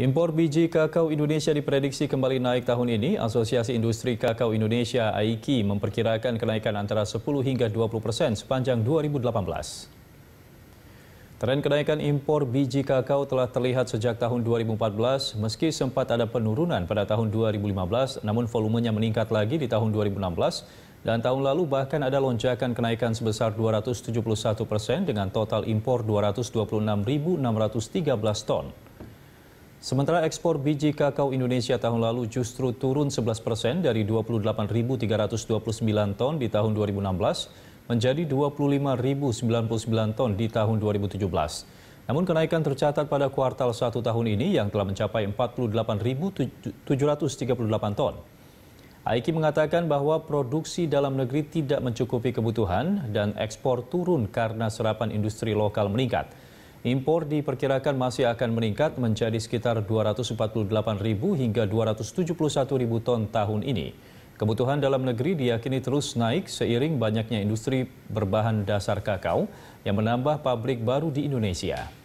Impor biji kakao Indonesia diprediksi kembali naik tahun ini. Asosiasi Industri Kakao Indonesia AIKI memperkirakan kenaikan antara 10 hingga 20 persen sepanjang 2018. Tren kenaikan impor biji kakao telah terlihat sejak tahun 2014, meski sempat ada penurunan pada tahun 2015, namun volumenya meningkat lagi di tahun 2016, dan tahun lalu bahkan ada lonjakan kenaikan sebesar 271 persen dengan total impor 226.613 ton. Sementara ekspor biji kakao Indonesia tahun lalu justru turun 11 persen dari 28.329 ton di tahun 2016 menjadi 25.099 ton di tahun 2017. Namun kenaikan tercatat pada kuartal satu tahun ini yang telah mencapai 48.738 ton. Aiki mengatakan bahwa produksi dalam negeri tidak mencukupi kebutuhan dan ekspor turun karena serapan industri lokal meningkat. Impor diperkirakan masih akan meningkat menjadi sekitar 248.000 hingga 271.000 ton tahun ini. Kebutuhan dalam negeri diyakini terus naik seiring banyaknya industri berbahan dasar kakao yang menambah pabrik baru di Indonesia.